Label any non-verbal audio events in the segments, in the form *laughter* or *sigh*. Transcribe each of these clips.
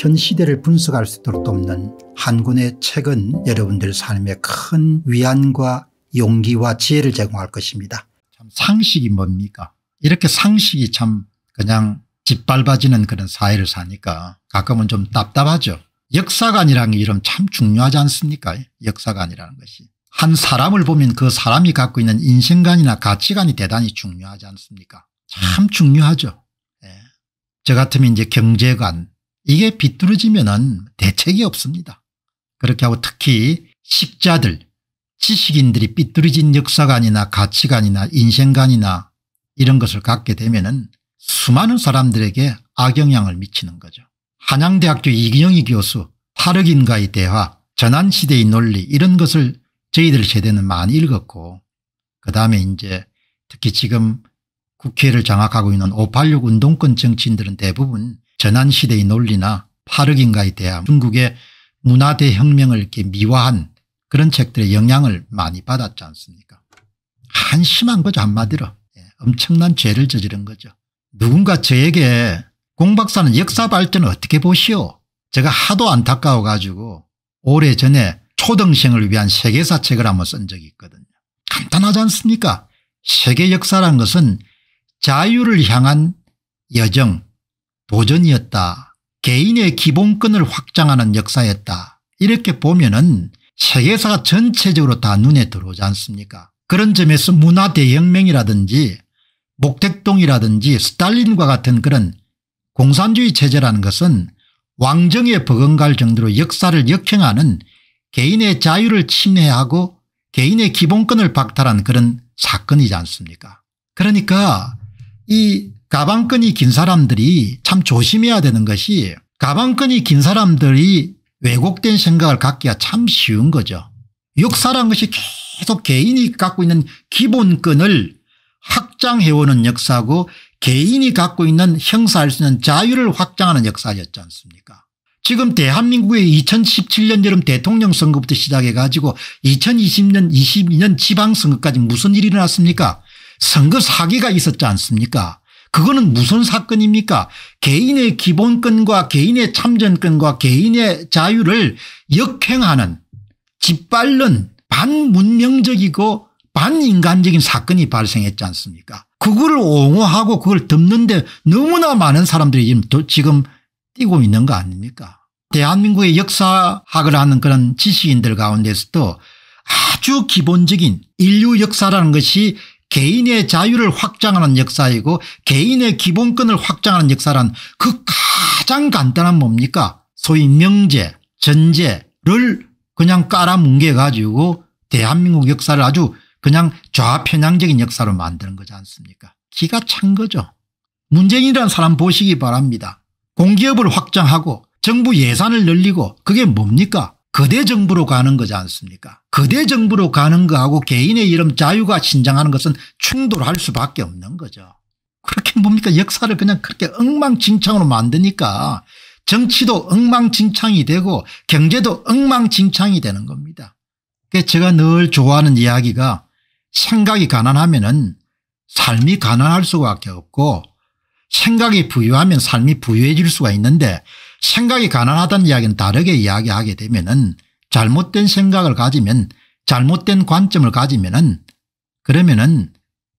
현 시대를 분석할 수 있도록 돕는 한 권의 책은 여러분들 삶에 큰 위안과 용기와 지혜를 제공할 것입니다. 참 상식이 뭡니까? 이렇게 상식이 참 그냥 짓밟아지는 그런 사회를 사니까 가끔은 좀 답답하죠. 역사관이라는 게 이름 참 중요하지 않습니까? 역사관이라는 것이. 한 사람을 보면 그 사람이 갖고 있는 인생관이나 가치관이 대단히 중요하지 않습니까? 참 중요하죠. 예. 저 같으면 이제 경제관, 이게 비뚤어지면 대책이 없습니다. 그렇게 하고 특히 식자들 지식인들이 삐뚤어진 역사관이나 가치관이나 인생관이나 이런 것을 갖게 되면 수많은 사람들에게 악영향을 미치는 거죠. 한양대학교 이기희 교수 탈흑인과의 대화 전환시대의 논리 이런 것을 저희들 세대는 많이 읽었고 그다음에 이제 특히 지금 국회를 장악하고 있는 586 운동권 정치인들은 대부분 전환시대의 논리나 파르긴가에 대한 중국의 문화대혁명을 이렇게 미화한 그런 책들의 영향을 많이 받았지 않습니까 한심한 거죠 한마디로 예, 엄청난 죄를 저지른 거죠 누군가 저에게 공박사는 역사 발전을 어떻게 보시오 제가 하도 안타까워 가지고 오래전에 초등생을 위한 세계사 책을 한번 쓴 적이 있거든요 간단하지 않습니까 세계 역사란 것은 자유를 향한 여정 도전이었다. 개인의 기본권을 확장하는 역사였다. 이렇게 보면은 세계사가 전체적으로 다 눈에 들어오지 않습니까 그런 점에서 문화대혁명이라든지 목택동이라든지 스탈린과 같은 그런 공산주의 체제라는 것은 왕정에 버금갈 정도로 역사를 역행하는 개인의 자유를 침해하고 개인의 기본권을 박탈한 그런 사건이지 않습니까 그러니까 이 가방끈이 긴 사람들이 참 조심해야 되는 것이 가방끈이 긴 사람들이 왜곡된 생각을 갖기가 참 쉬운 거죠. 역사란 것이 계속 개인이 갖고 있는 기본권을 확장해오는 역사고 개인이 갖고 있는 형사할 수 있는 자유를 확장하는 역사였지 않습니까 지금 대한민국의 2017년 여름 대통령 선거부터 시작해 가지고 2020년 22년 지방선거까지 무슨 일이 일어났습니까 선거 사기가 있었지 않습니까 그거는 무슨 사건입니까 개인의 기본권과 개인의 참전권과 개인의 자유를 역행하는 짓밟는 반문명적이고 반인간적인 사건이 발생했지 않습니까 그거를 옹호하고 그걸 덮는데 너무나 많은 사람들이 지금, 지금 뛰고 있는 거 아닙니까 대한민국의 역사학을 하는 그런 지식인들 가운데서도 아주 기본적인 인류 역사라는 것이 개인의 자유를 확장하는 역사이고 개인의 기본권을 확장하는 역사란 그 가장 간단한 뭡니까 소위 명제 전제를 그냥 깔아뭉개 가지고 대한민국 역사를 아주 그냥 좌편향적인 역사로 만드는 거지 않습니까 기가 찬 거죠. 문재인이라는 사람 보시기 바랍니다. 공기업을 확장하고 정부 예산을 늘리고 그게 뭡니까 거대 정부로 가는 거지 않습니까 거대 정부로 가는 거하고 개인의 이름 자유가 신장하는 것은 충돌할 수밖에 없는 거죠. 그렇게 뭡니까 역사를 그냥 그렇게 엉망진창으로 만드니까 정치도 엉망진창이 되고 경제도 엉망진창이 되는 겁니다. 제가 늘 좋아하는 이야기가 생각이 가난하면 은 삶이 가난할 수밖에 없고 생각이 부유하면 삶이 부유해질 수가 있는데 생각이 가난하다는 이야기는 다르게 이야기하게 되면 은 잘못된 생각을 가지면 잘못된 관점을 가지면 은 그러면 은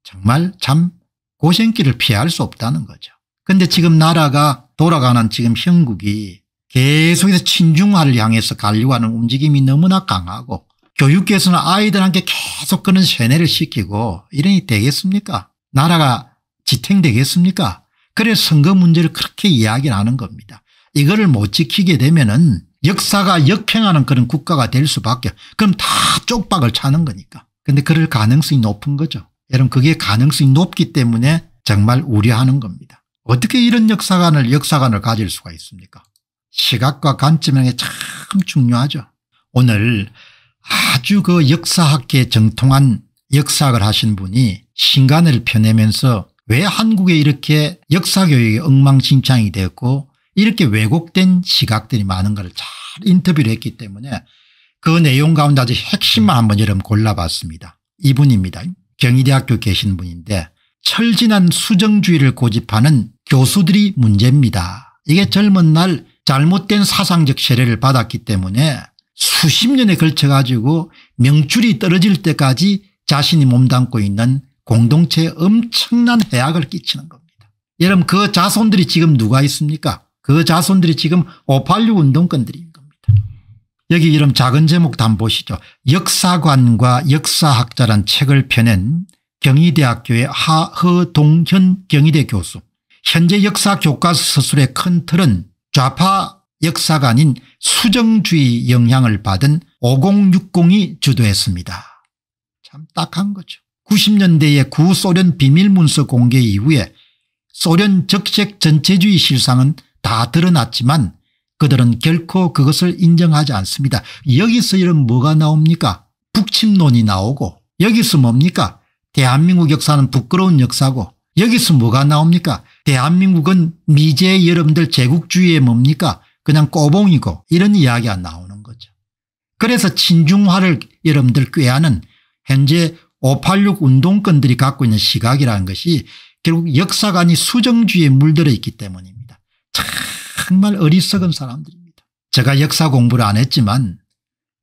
정말 참 고생길을 피할 수 없다는 거죠. 근데 지금 나라가 돌아가는 지금 형국이 계속해서 친중화를 향해서 가려고 하는 움직임이 너무나 강하고 교육계에서는 아이들한테 계속 그런 세뇌를 시키고 이러니 되겠습니까? 나라가 지탱되겠습니까? 그래서 선거 문제를 그렇게 이야기를 하는 겁니다. 이거를 못 지키게 되면은 역사가 역행하는 그런 국가가 될 수밖에 그럼 다 쪽박을 차는 거니까 근데 그럴 가능성이 높은 거죠 여러분 그게 가능성이 높기 때문에 정말 우려하는 겁니다 어떻게 이런 역사관을 역사관을 가질 수가 있습니까 시각과 관점이참 중요하죠 오늘 아주 그 역사학계에 정통한 역사학을 하신 분이 신간을 펴내면서 왜 한국에 이렇게 역사교육이 엉망진창이 되었고 이렇게 왜곡된 시각들이 많은 걸 잘 인터뷰를 했기 때문에 그 내용 가운데 아주 핵심만 한번 여러분 골라봤습니다. 이분입니다. 경희대학교 계신 분인데 철진한 수정주의를 고집하는 교수들이 문제입니다. 이게 젊은 날 잘못된 사상적 세례를 받았기 때문에 수십 년에 걸쳐 가지고 명줄이 떨어질 때까지 자신이 몸담고 있는 공동체에 엄청난 해악을 끼치는 겁니다. 여러분 그 자손들이 지금 누가 있습니까 그 자손들이 지금 586 운동권들인 겁니다. 여기 이름 작은 제목 단 보시죠. 역사관과 역사학자란 책을 펴낸 경희대학교의 하허동현 경희대 교수. 현재 역사 교과 서술의 큰 틀은 좌파 역사가 아닌 수정주의 영향을 받은 5060이 주도했습니다. 참 딱한 거죠. 90년대의 구소련 비밀문서 공개 이후에 소련 적색 전체주의 실상은 다 드러났지만 그들은 결코 그것을 인정하지 않습니다. 여기서 이런 뭐가 나옵니까? 북침론이 나오고 여기서 뭡니까? 대한민국 역사는 부끄러운 역사고 여기서 뭐가 나옵니까? 대한민국은 미제 여러분들 제국주의의 뭡니까? 그냥 꼬봉이고 이런 이야기가 나오는 거죠. 그래서 친중화를 여러분들 꾀하는 현재 586 운동권들이 갖고 있는 시각이라는 것이 결국 역사관이 수정주의에 물들어 있기 때문입니다. 정말 어리석은 사람들입니다. 제가 역사 공부를 안 했지만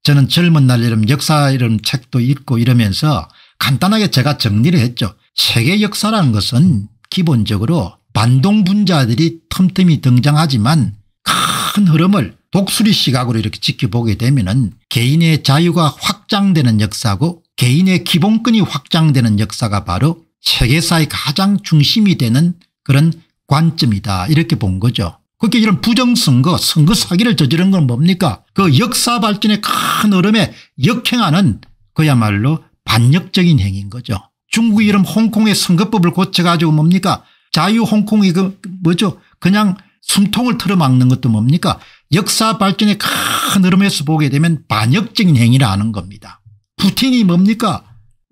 저는 젊은 날 이런 역사 이런 책도 읽고 이러면서 간단하게 제가 정리를 했죠. 세계 역사라는 것은 기본적으로 반동분자들이 틈틈이 등장하지만 큰 흐름을 독수리 시각으로 이렇게 지켜보게 되면 은 개인의 자유가 확장되는 역사고 개인의 기본권이 확장되는 역사가 바로 세계사의 가장 중심이 되는 그런 관점이다 이렇게 본 거죠. 그렇게 이런 부정선거 선거 사기를 저지른 건 뭡니까 그 역사 발전의 큰 흐름에 역행하는 그야말로 반역적인 행위인 거죠. 중국이 이런 홍콩의 선거법을 고쳐가지고 뭡니까 자유 홍콩이 그 뭐죠 그냥 숨통을 틀어막는 것도 뭡니까 역사 발전의 큰 흐름에서 보게 되면 반역적인 행위라는 겁니다. 푸틴이 뭡니까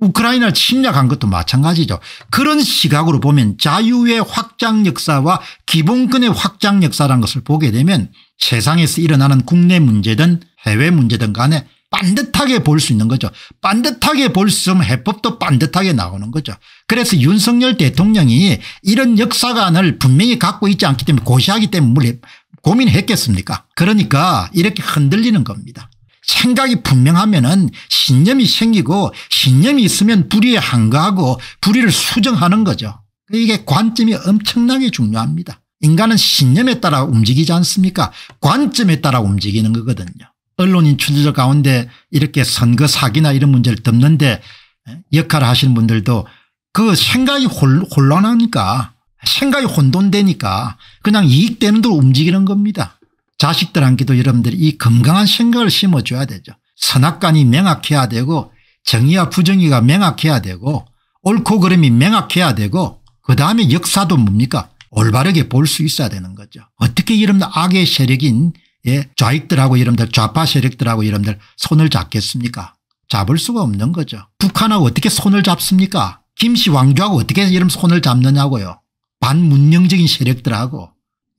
우크라이나 를 침략한 것도 마찬가지죠. 그런 시각으로 보면 자유의 확장 역사와 기본권의 확장 역사라는 것을 보게 되면 세상에서 일어나는 국내 문제든 해외 문제든 간에 반듯하게 볼 수 있는 거죠. 반듯하게 볼 수 있으면 해법도 반듯하게 나오는 거죠. 그래서 윤석열 대통령이 이런 역사관을 분명히 갖고 있지 않기 때문에 고시하기 때문에 고민했겠습니까 그러니까 이렇게 흔들리는 겁니다. 생각이 분명하면은 신념이 생기고 신념이 있으면 불의에 한가하고 불의를 수정하는 거죠. 이게 관점이 엄청나게 중요합니다. 인간은 신념에 따라 움직이지 않습니까 관점에 따라 움직이는 거거든요. 언론인 출제 가운데 이렇게 선거 사기나 이런 문제를 덮는데 예, 역할을 하시는 분들도 그 생각이 혼란하니까 생각이 혼돈되니까 그냥 이익되는 대로 움직이는 겁니다. 자식들한테도 여러분들이 이 건강한 생각을 심어줘야 되죠. 선악관이 명확해야 되고 정의와 부정의가 명확해야 되고 옳고 그름이 명확해야 되고 그다음에 역사도 뭡니까 올바르게 볼 수 있어야 되는 거죠. 어떻게 여러분들 악의 세력인 예, 좌익들하고 여러분들 좌파 세력들하고 여러분들 손을 잡겠습니까 잡을 수가 없는 거죠. 북한하고 어떻게 손을 잡습니까 김씨 왕조하고 어떻게 여러분 손을 잡느냐고요. 반문명적인 세력들하고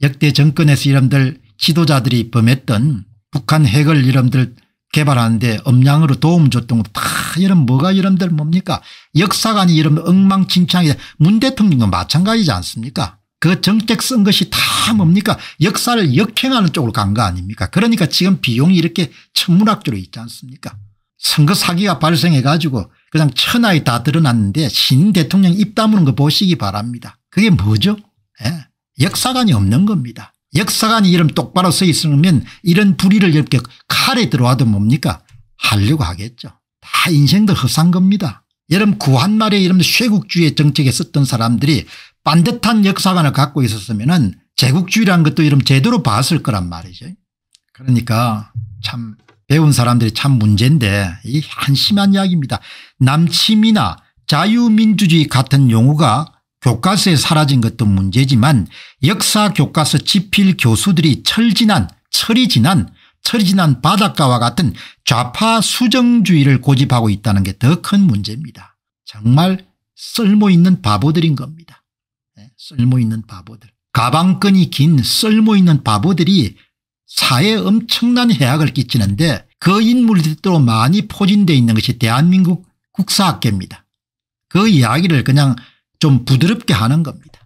역대 정권에서 여러분들 지도자들이 범했던 북한 핵을 이름들 개발하는데 음양으로 도움 줬던 것다 이런 뭐가 이름들 뭡니까 역사관이 이런 엉망진창이 문 대통령도 마찬가지지 않습니까 그 정책 쓴 것이 다 뭡니까 역사를 역행하는 쪽으로 간 거 아닙니까 그러니까 지금 비용이 이렇게 천문학적으로 있지 않습니까 선거 사기가 발생해 가지고 그냥 천하에 다 드러났는데 신 대통령 입 다무는 거 보시기 바랍니다 그게 뭐죠 예. 역사관이 없는 겁니다 역사관 이름 똑바로 써 있으면 이런 불의를 이렇게 칼에 들어와도 뭡니까 하려고 하겠죠. 다 인생도 허상 겁니다. 여러분 구한말에 이름 쇠국주의 정책에 썼던 사람들이 반듯한 역사관을 갖고 있었으면 은 제국주의란 것도 이름 제대로 봤을 거란 말이죠. 그러니까 참 배운 사람들이 참 문제인데 이 한심한 이야기입니다. 남침이나 자유민주주의 같은 용어가 교과서에 사라진 것도 문제지만 역사 교과서 지필 교수들이 철진한 철이 지난 철이 지난 바닷가와 같은 좌파 수정주의를 고집하고 있다는 게 더 큰 문제입니다. 정말 쓸모있는 바보들인 겁니다. 네, 예, 쓸모있는 바보들. 가방끈이 긴 쓸모있는 바보들이 사회에 엄청난 해악을 끼치는데 그 인물들도 많이 포진되어 있는 것이 대한민국 국사학계입니다. 그 이야기를 그냥 좀 부드럽게 하는 겁니다.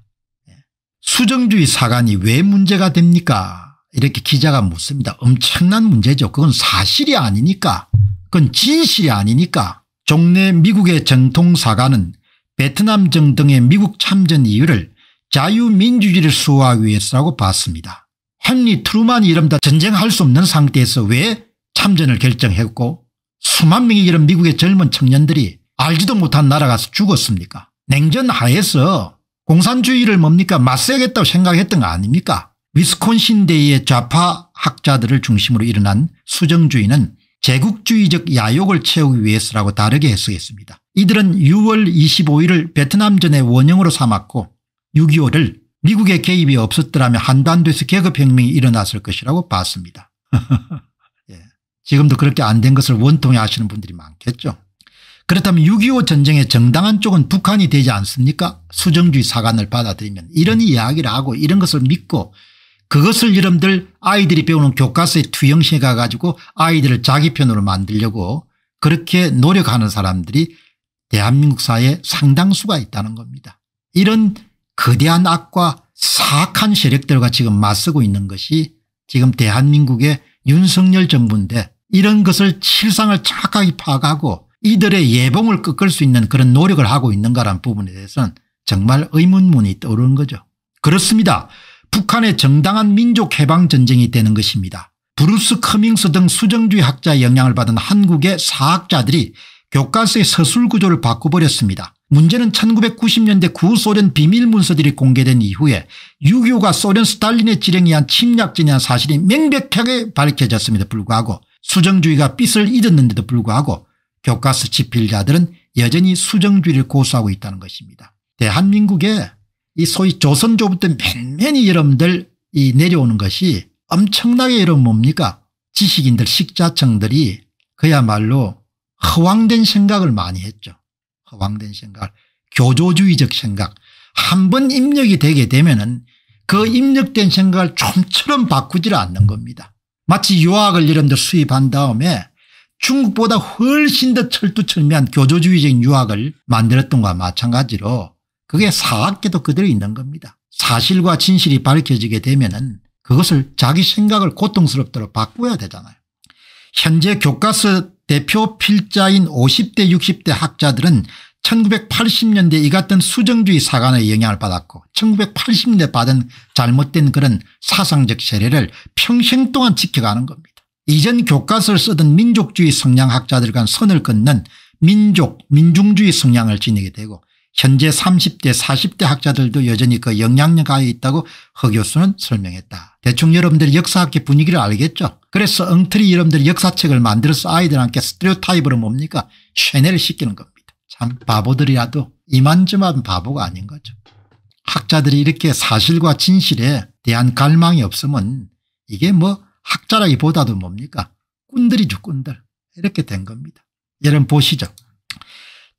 예. 수정주의 사관이 왜 문제가 됩니까 이렇게 기자가 묻습니다. 엄청난 문제죠. 그건 사실이 아니니까 그건 진실이 아니니까 종래 미국의 전통사관은 베트남 정 등의 미국 참전 이유를 자유민주주의를 수호하기 위해서라고 봤습니다. 헨리 트루만이 이름다 전쟁할 수 없는 상태에서 왜 참전을 결정했고 수만 명의 이런 미국의 젊은 청년들이 알지도 못한 나라 가서 죽었습니까 냉전 하에서 공산주의를 뭡니까 맞서야겠다고 생각했던 거 아닙니까 위스콘신대의 좌파 학자들을 중심으로 일어난 수정주의는 제국주의적 야욕을 채우기 위해서라고 다르게 해석했습니다. 이들은 6월 25일을 베트남전의 원형으로 삼았고 6.25를 미국의 개입이 없었더라면 한반도에서 계급혁명이 일어났을 것이라고 봤습니다. *laughs* 예. 지금도 그렇게 안 된 것을 원통해 하시는 분들이 많겠죠. 그렇다면 6.25 전쟁의 정당한 쪽은 북한이 되지 않습니까 수정주의 사관을 받아들이면 이런 음. 이야기를 하고 이런 것을 믿고 그것을 여러분들 아이들이 배우는 교과서에 투영시켜 가지고 아이들을 자기 편으로 만들려고 그렇게 노력하는 사람들이 대한민국 사회에 상당수가 있다는 겁니다. 이런 거대한 악과 사악한 세력들과 지금 맞서고 있는 것이 지금 대한민국의 윤석열 정부인데 이런 것을 실상을 착하게 파악하고 이들의 예봉을 꺾을 수 있는 그런 노력을 하고 있는가라는 부분에 대해서는 정말 의문문이 떠오르는 거죠. 그렇습니다. 북한의 정당한 민족해방전쟁이 되는 것입니다. 브루스 커밍스 등 수정주의 학자의 영향을 받은 한국의 사학자들이 교과서의 서술구조를 바꿔버렸습니다. 문제는 1990년대 구소련 비밀문서들이 공개된 이후에 6.25가 소련 스탈린의 지령에 의한 침략전이는 사실이 명백하게 밝혀졌음에도 불구하고 수정주의가 빛을 잃었는데도 불구하고 교과서 집필자들은 여전히 수정주의를 고수하고 있다는 것입니다. 대한민국에 이 소위 조선조부터 맨맨히 여러분들 이 내려오는 것이 엄청나게 여러분 뭡니까 지식인들 식자층들이 그야말로 허황된 생각을 많이 했죠. 허황된 생각 교조주의적 생각 한 번 입력이 되게 되면 은그 입력된 생각을 좀처럼 바꾸질 않는 겁니다. 마치 유학을 여러분들 수입한 다음에 중국보다 훨씬 더 철두철미한 교조주의적인 유학을 만들었던 것과 마찬가지로 그게 사학계도 그대로 있는 겁니다. 사실과 진실이 밝혀지게 되면 은 그것을 자기 생각을 고통스럽도록 바꾸야 되잖아요. 현재 교과서 대표 필자인 50대 60대 학자들은 1980년대 이 같은 수정주의 사관의 영향을 받았고 1980년대 받은 잘못된 그런 사상적 세례를 평생 동안 지켜가는 겁니다. 이전 교과서를 쓰던 민족주의 성향학자들 간 선을 끊는 민족 민중주의 성향을 지니게 되고 현재 30대 40대 학자들도 여전히 그 영향력 아에 있다고 허 교수는 설명했다. 대충 여러분들이 역사학계 분위기를 알겠죠. 그래서 엉터리 여러분들이 역사책을 만들어서 아이들한테 스테레오타입으로 뭡니까 쉐넬를 시키는 겁니다. 참 바보들이라도 이만저만 바보가 아닌 거죠. 학자들이 이렇게 사실과 진실에 대한 갈망이 없으면 이게 뭐 학자라기보다도 뭡니까 꾼들이죠 꾼들 이렇게 된 겁니다. 여러분 보시죠.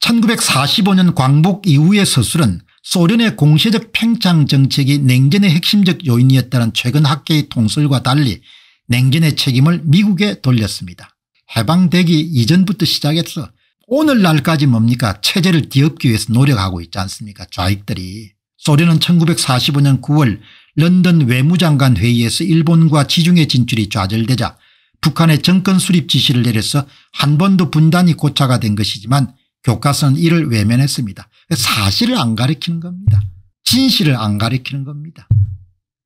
1945년 광복 이후의 서술은 소련의 공세적 팽창 정책이 냉전의 핵심적 요인이었다는 최근 학계의 통설과 달리 냉전의 책임을 미국에 돌렸습니다. 해방되기 이전부터 시작해서 오늘날까지 뭡니까 체제를 뒤엎기 위해서 노력하고 있지 않습니까 좌익들이. 소련은 1945년 9월 런던 외무장관 회의에서 일본과 지중해 진출이 좌절되자 북한의 정권 수립 지시를 내려서 한 번도 분단이 고차가 된 것이지만 교과서는 이를 외면했습니다. 사실을 안 가리키는 겁니다. 진실을 안 가리키는 겁니다.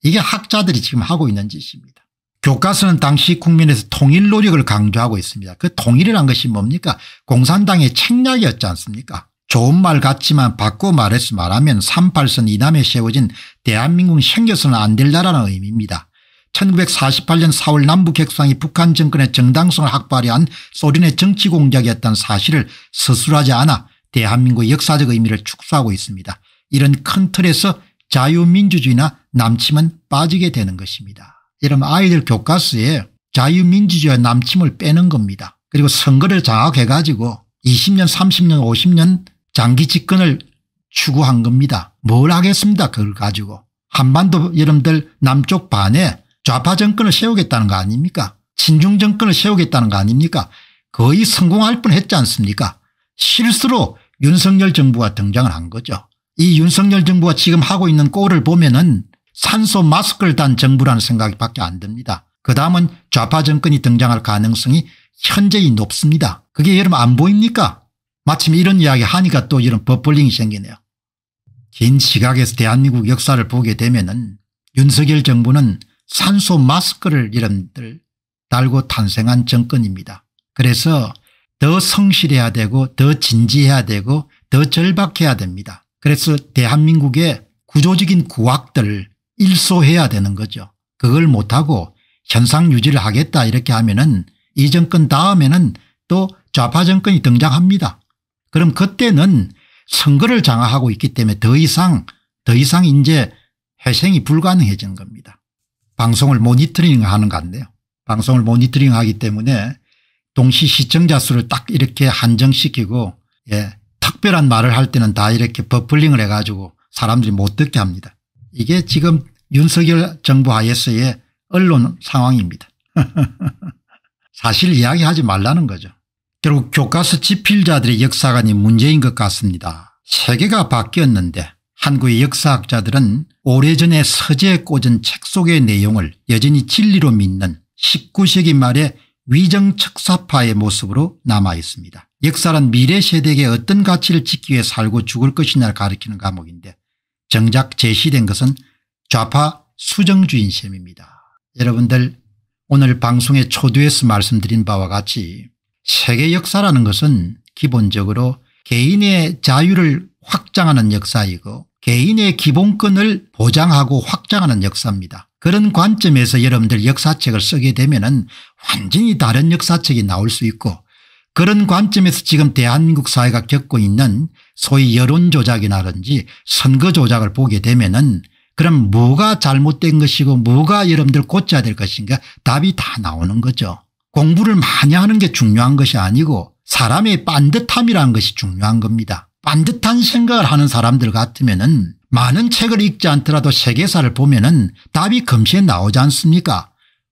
이게 학자들이 지금 하고 있는 짓입니다. 교과서는 당시 국민에서 통일 노력을 강조하고 있습니다. 그 통일이란 것이 뭡니까 공산당의 책략이었지 않습니까 좋은 말 같지만 바꿔 말해서 말하면 38선 이남에 세워진 대한민국은 생겨서는 안된다라는 의미입니다. 1948년 4월 남북핵상이 북한 정권의 정당성을 확보하려한 소련의 정치 공작이었다는 사실을 서술하지 않아 대한민국의 역사적 의미를 축소하고 있습니다. 이런 큰 틀에서 자유민주주의나 남침은 빠지게 되는 것입니다. 여러분 아이들 교과서에 자유민주주의와 남침을 빼는 겁니다. 그리고 선거를 장악해가지고 20년 30년 50년 장기 집권을 추구한 겁니다. 뭘 하겠습니다. 그걸 가지고. 한반도 여러분들 남쪽 반에 좌파 정권을 세우겠다는 거 아닙니까 친중 정권을 세우겠다는 거 아닙니까 거의 성공할 뻔했지 않습니까 실수로 윤석열 정부가 등장을 한 거죠. 이 윤석열 정부가 지금 하고 있는 꼴을 보면 은 산소 마스크를 단 정부라는 생각이 밖에 안 듭니다. 그 다음은 좌파 정권이 등장할 가능성이 현저히 높습니다. 그게 여러분 안 보입니까 마침 이런 이야기 하니까 또 이런 버블링이 생기네요. 긴 시각에서 대한민국 역사를 보게 되면 은 윤석열 정부는 산소 마스크를 이름들 달고 탄생한 정권입니다. 그래서 더 성실해야 되고 더 진지해야 되고 더 절박해야 됩니다. 그래서 대한민국의 구조적인 구악들 일소해야 되는 거죠. 그걸 못하고 현상 유지를 하겠다 이렇게 하면 은이 정권 다음에는 또 좌파 정권이 등장합니다. 그럼 그때는 선거를 장악하고 있기 때문에 더 이상 더 이상 이제 회생이 불가능해진 겁니다. 방송을 모니터링하는 것 같네요. 방송을 모니터링하기 때문에 동시 시청자 수를 딱 이렇게 한정시키고 예, 특별한 말을 할 때는 다 이렇게 버플링을 해가지고 사람들이 못 듣게 합니다. 이게 지금 윤석열 정부 하에서의 언론 상황입니다. *laughs* 사실 이야기하지 말라는 거죠. 결국 교과서 집필자들의 역사관이 문제인 것 같습니다. 세계가 바뀌었는데 한국의 역사학자들은 오래전에 서재에 꽂은 책 속의 내용을 여전히 진리로 믿는 19세기 말의 위정척사파의 모습으로 남아있습니다. 역사란 미래 세대에게 어떤 가치를 짓기 위해 살고 죽을 것이냐를 가리키는 과목인데 정작 제시된 것은 좌파 수정주인 셈입니다. 여러분들 오늘 방송에 초두에서 말씀드린 바와 같이 세계 역사라는 것은 기본적으로 개인의 자유를 확장하는 역사이고 개인의 기본권을 보장하고 확장하는 역사입니다. 그런 관점에서 여러분들 역사책을 쓰게 되면 은 완전히 다른 역사책이 나올 수 있고 그런 관점에서 지금 대한민국 사회가 겪고 있는 소위 여론조작이라든지 선거조작을 보게 되면 은 그럼 뭐가 잘못된 것이고 뭐가 여러분들 고쳐야 될 것인가 답이 다 나오는 거죠. 공부를 많이 하는 게 중요한 것이 아니고 사람의 반듯함이라는 것이 중요한 겁니다. 반듯한 생각을 하는 사람들 같으면 은 많은 책을 읽지 않더라도 세계사를 보면 은 답이 금시에 나오지 않습니까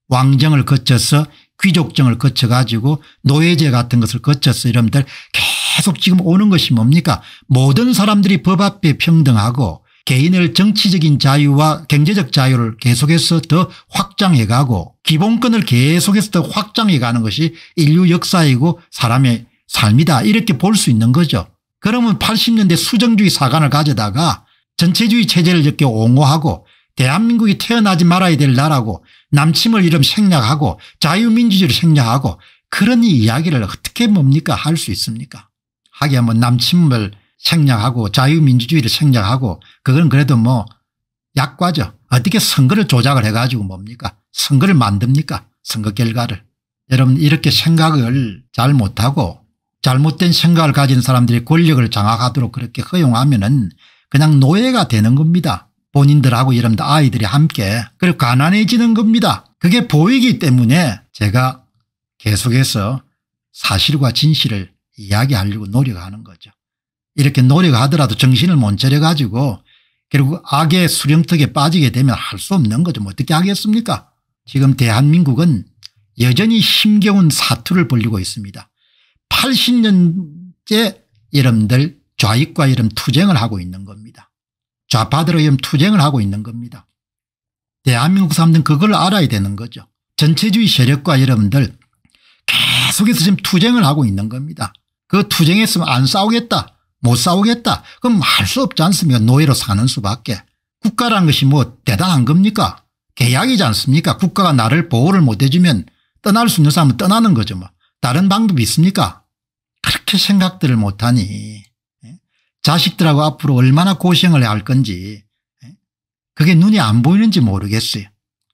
왕정을 거쳐서 귀족정을 거쳐가지고 노예제 같은 것을 거쳐서 이러면 계속 지금 오는 것이 뭡니까 모든 사람들이 법 앞에 평등하고 개인의 정치적인 자유와 경제적 자유를 계속해서 더 확장해가고 기본권을 계속해서 더 확장해가는 것이 인류 역사이고 사람의 삶이다 이렇게 볼 수 있는 거죠. 그러면 80년대 수정주의 사관을 가져다가 전체주의 체제를 이렇게 옹호하고 대한민국이 태어나지 말아야 될 나라고 남침을 이름 생략하고 자유민주주의를 생략하고 그런 이야기를 어떻게 뭡니까 할 수 있습니까 하기야 뭐 남침을 생략하고 자유민주주의를 생략하고 그건 그래도 뭐 약과죠. 어떻게 선거를 조작을 해가지고 뭡니까 선거를 만듭니까 선거 결과를. 여러분 이렇게 생각을 잘 못하고 잘못된 생각을 가진 사람들이 권력을 장악하도록 그렇게 허용하면 은 그냥 노예가 되는 겁니다. 본인들하고 여러분들 아이들이 함께 그리고 가난해지는 겁니다. 그게 보이기 때문에 제가 계속해서 사실과 진실을 이야기하려고 노력하는 거죠. 이렇게 노력하더라도 정신을 못 차려가지고 결국 악의 수령턱에 빠지게 되면 할 수 없는 거죠. 뭐 어떻게 하겠습니까 지금 대한민국은 여전히 힘겨운 사투를 벌리고 있습니다. 80년째 여러분들 좌익과 이름 투쟁을 하고 있는 겁니다. 좌파들 여름 투쟁을 하고 있는 겁니다. 대한민국 사람들은 그걸 알아야 되는 거죠. 전체주의 세력과 여러분들 계속해서 지금 투쟁을 하고 있는 겁니다. 그 투쟁했으면 안 싸우겠다. 못 싸우겠다. 그럼 할 수 없지 않습니까 노예로 사는 수밖에. 국가란 것이 뭐 대단한 겁니까 계약이지 않습니까 국가가 나를 보호를 못해주면 떠날 수 있는 사람은 떠나는 거죠. 뭐. 다른 방법이 있습니까 그렇게 생각들을 못하니 예? 자식들하고 앞으로 얼마나 고생을 할 건지 예? 그게 눈이 안 보이는지 모르겠어요.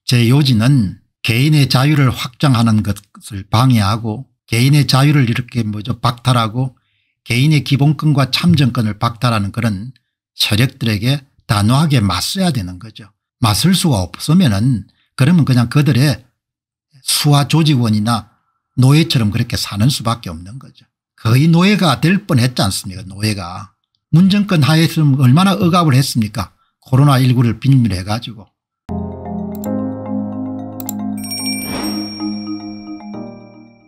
제 요지는 개인의 자유를 확장하는 것을 방해하고 개인의 자유를 이렇게 뭐죠 박탈하고 개인의 기본권과 참정권을 박탈하는 그런 세력들에게 단호하게 맞서야 되는 거죠. 맞설 수가 없으면 은 그러면 그냥 그들의 수화 조직원이나 노예처럼 그렇게 사는 수밖에 없는 거죠. 거의 노예가 될 뻔했지 않습니까 노예가. 문정권 하에서 얼마나 억압을 했습니까 코로나19를 빌미로 해가지고